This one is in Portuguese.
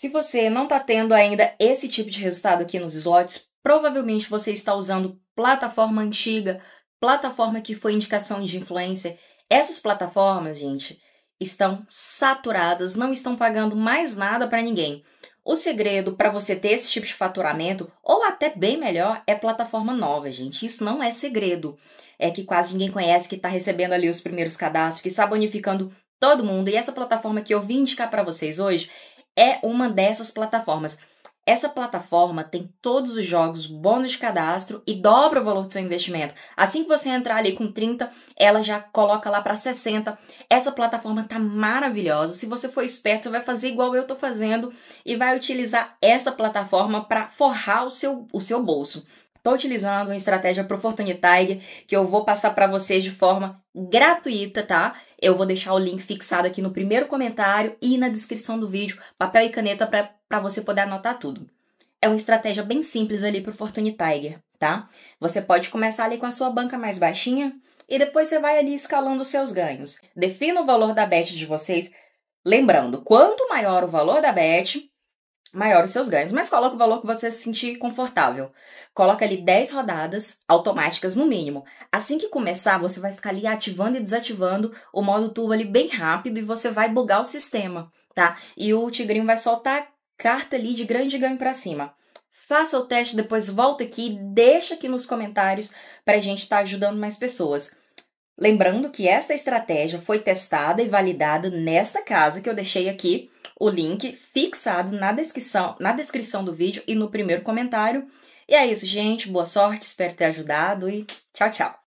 Se você não está tendo ainda esse tipo de resultado aqui nos slots, provavelmente você está usando plataforma antiga, plataforma que foi indicação de influencer. Essas plataformas, gente, estão saturadas, não estão pagando mais nada para ninguém. O segredo para você ter esse tipo de faturamento, ou até bem melhor, é plataforma nova, gente. Isso não é segredo. É que quase ninguém conhece, que está recebendo ali os primeiros cadastros, que está bonificando todo mundo. E essa plataforma que eu vim indicar para vocês hoje é uma dessas plataformas. Essa plataforma tem todos os jogos bônus de cadastro e dobra o valor do seu investimento. Assim que você entrar ali com 30, ela já coloca lá para 60. Essa plataforma tá maravilhosa. Se você for esperto, você vai fazer igual eu tô fazendo e vai utilizar essa plataforma para forrar o seu, o seu bolso estou utilizando uma estratégia para o Fortune Tiger que eu vou passar para vocês de forma gratuita, tá? Eu vou deixar o link fixado aqui no primeiro comentário e na descrição do vídeo, papel e caneta para você poder anotar tudo. É uma estratégia bem simples ali para o Fortune Tiger, tá? Você pode começar ali com a sua banca mais baixinha e depois você vai ali escalando os seus ganhos. Defina o valor da bet de vocês, lembrando, quanto maior o valor da bet, maior os seus ganhos, mas coloca o valor que você se sentir confortável. Coloca ali 10 rodadas automáticas no mínimo. Assim que começar, você vai ficar ali ativando e desativando o modo turbo ali bem rápido e você vai bugar o sistema, tá? E o tigrinho vai soltar a carta ali de grande ganho para cima. Faça o teste, depois volta aqui e deixa aqui nos comentários para a gente estar tá ajudando mais pessoas. Lembrando que esta estratégia foi testada e validada nesta casa que eu deixei aqui o link fixado na descrição, na descrição do vídeo e no primeiro comentário. E é isso, gente. Boa sorte, espero ter ajudado e tchau, tchau.